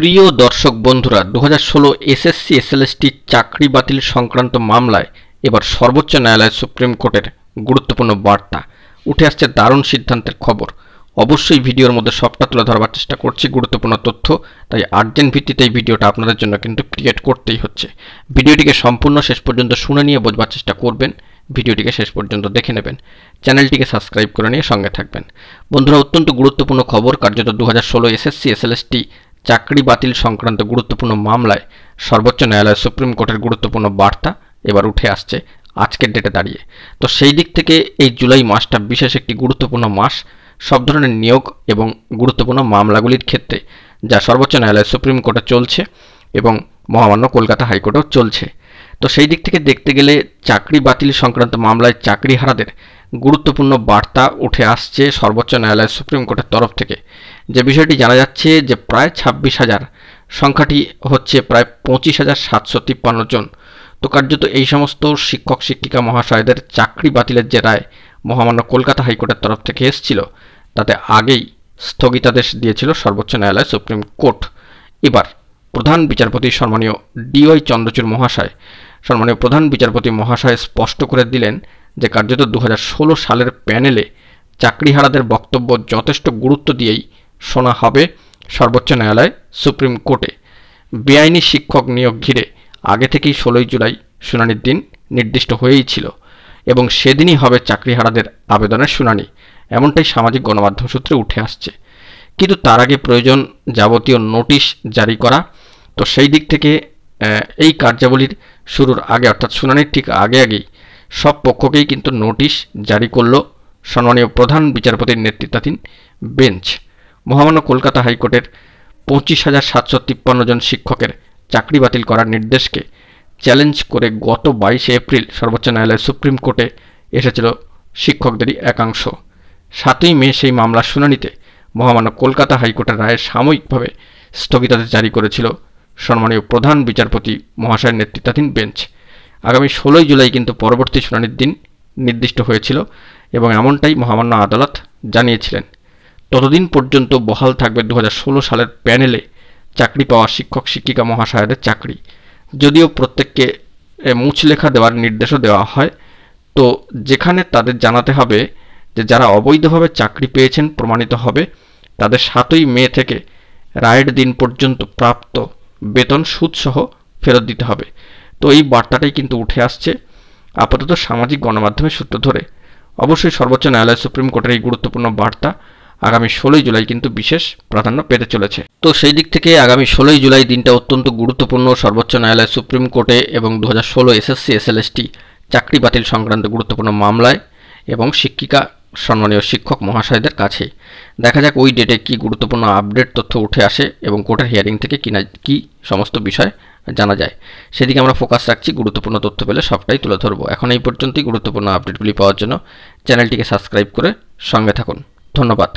প্রিয় দর্শক বন্ধুরা দু হাজার ষোলো এসএসসি এসএলএসটি চাকরি বাতিল সংক্রান্ত মামলায় এবার সর্বোচ্চ ন্যায়ালয় সুপ্রিম কোর্টের গুরুত্বপূর্ণ বার্তা উঠে আসছে দারুণ সিদ্ধান্তের খবর অবশ্যই ভিডিওর মধ্যে সবটা তুলে ধরবার চেষ্টা করছি গুরুত্বপূর্ণ তথ্য তাই আর্জেন্ট ভিত্তিতে এই ভিডিওটা আপনাদের জন্য কিন্তু ক্রিয়েট করতেই হচ্ছে ভিডিওটিকে সম্পূর্ণ শেষ পর্যন্ত শুনে নিয়ে বোঝবার চেষ্টা করবেন ভিডিওটিকে শেষ পর্যন্ত দেখে নেবেন চ্যানেলটিকে সাবস্ক্রাইব করে নিয়ে সঙ্গে থাকবেন বন্ধুরা অত্যন্ত গুরুত্বপূর্ণ খবর কার্যত দু হাজার ষোলো এসএসসি এসএলএসটি চাকরি বাতিল সংক্রান্ত গুরুত্বপূর্ণ মামলায় সর্বোচ্চ ন্যায়ালয় সুপ্রিম কোর্টের গুরুত্বপূর্ণ বার্তা এবার উঠে আসছে আজকের ডেটে দাঁড়িয়ে তো সেই দিক থেকে এই জুলাই মাসটা বিশেষ একটি গুরুত্বপূর্ণ মাস সব ধরনের নিয়োগ এবং গুরুত্বপূর্ণ মামলাগুলির ক্ষেত্রে যা সর্বোচ্চ ন্যায়ালয় সুপ্রিম কোর্টে চলছে এবং মহামান্য কলকাতা হাইকোর্টেও চলছে তো সেই দিক থেকে দেখতে গেলে চাকরি বাতিল সংক্রান্ত মামলায় চাকরি হারাদের গুরুত্বপূর্ণ বার্তা উঠে আসছে সর্বোচ্চ ন্যায়ালয় সুপ্রিম কোর্টের তরফ থেকে যে বিষয়টি জানা যাচ্ছে যে প্রায় ছাব্বিশ হাজার সংখ্যাটি হচ্ছে প্রায় পঁচিশ হাজার সাতশো তিপ্পান্ন জন তো কার্যত এই সমস্ত শিক্ষক শিক্ষিকা মহাশয়দের চাকরি বাতিলের যে রায় মহামান্য কলকাতা হাইকোর্টের তরফ থেকে এসেছিল তাতে আগেই স্থগিতাদেশ দিয়েছিল সর্বোচ্চ ন্যায়ালয় সুপ্রিম কোর্ট এবার প্রধান বিচারপতি সম্মানীয় ডিওয়াই চন্দ্রচূড় মহাশয় সম্মানীয় প্রধান বিচারপতি মহাশয় স্পষ্ট করে দিলেন যে কার্যত দু সালের প্যানেলে চাকরিহারাদের বক্তব্য যথেষ্ট গুরুত্ব দিয়েই শোনা হবে সর্বোচ্চ ন্যায়ালয় সুপ্রিম কোর্টে বেআইনি শিক্ষক নিয়োগ ঘিরে আগে থেকেই ষোলোই জুলাই শুনানির দিন নির্দিষ্ট হয়েই ছিল এবং সেদিনই হবে চাকরিহারাদের আবেদনের শুনানি এমনটাই সামাজিক গণমাধ্যম সূত্রে উঠে আসছে কিন্তু তার আগে প্রয়োজন যাবতীয় নোটিশ জারি করা তো সেই দিক থেকে এই কার্যাবলীর শুরুর আগে অর্থাৎ শুনানির ঠিক আগে আগেই সব পক্ষকেই কিন্তু নোটিশ জারি করল সম্মানীয় প্রধান বিচারপতির নেতৃত্বাধীন বেঞ্চ মহামান্য কলকাতা হাইকোর্টের পঁচিশ হাজার সাতশো তিপ্পান্ন জন শিক্ষকের চাকরি বাতিল করার নির্দেশকে চ্যালেঞ্জ করে গত বাইশে এপ্রিল সর্বোচ্চ ন্যায়ালয় সুপ্রিম কোর্টে এসেছিল শিক্ষকদেরই একাংশ সাতই মে সেই মামলার শুনানিতে মহামান্য কলকাতা হাইকোর্টের রায়ে সাময়িকভাবে স্থগিতাদেশ জারি করেছিল সম্মানীয় প্রধান বিচারপতি মহাশয়ের নেতৃত্বাধীন বেঞ্চ আগামী ষোলোই জুলাই কিন্তু পরবর্তী শুনানির দিন নির্দিষ্ট হয়েছিল এবং এমনটাই মহামান্য আদালত জানিয়েছিলেন ততদিন পর্যন্ত বহাল থাকবে দু সালের প্যানেলে চাকরি পাওয়া শিক্ষক শিক্ষিকা মহাশয়দের চাকরি যদিও প্রত্যেককে লেখা দেওয়ার নির্দেশও দেওয়া হয় তো যেখানে তাদের জানাতে হবে যে যারা অবৈধভাবে চাকরি পেয়েছেন প্রমাণিত হবে তাদের সাতই মে থেকে রায়ের দিন পর্যন্ত প্রাপ্ত বেতন সুদসহ ফেরত দিতে হবে তো এই বার্তাটাই কিন্তু উঠে আসছে আপাতত সামাজিক গণমাধ্যমের সূত্র ধরে অবশ্যই সর্বোচ্চ ন্যায়ালয় সুপ্রিম কোর্টের এই গুরুত্বপূর্ণ বার্তা আগামী ষোলোই জুলাই কিন্তু বিশেষ প্রাধান্য পেতে চলেছে তো সেই দিক থেকে আগামী ষোলোই জুলাই দিনটা অত্যন্ত গুরুত্বপূর্ণ সর্বোচ্চ ন্যায়ালয় সুপ্রিম কোর্টে এবং দু হাজার ষোলো এসএসসি এসএলএসটি চাকরি বাতিল সংক্রান্ত গুরুত্বপূর্ণ মামলায় এবং শিক্ষিকা সম্মানীয় শিক্ষক মহাশয়দের কাছে দেখা যাক ওই ডেটে কি গুরুত্বপূর্ণ আপডেট তথ্য উঠে আসে এবং কোর্টের হিয়ারিং থেকে কিনা কী সমস্ত বিষয় জানা যায় সেদিকে আমরা ফোকাস রাখছি গুরুত্বপূর্ণ তথ্য পেলে সবটাই তুলে ধরবো এখন এই পর্যন্তই গুরুত্বপূর্ণ আপডেটগুলি পাওয়ার জন্য চ্যানেলটিকে সাবস্ক্রাইব করে সঙ্গে থাকুন ধন্যবাদ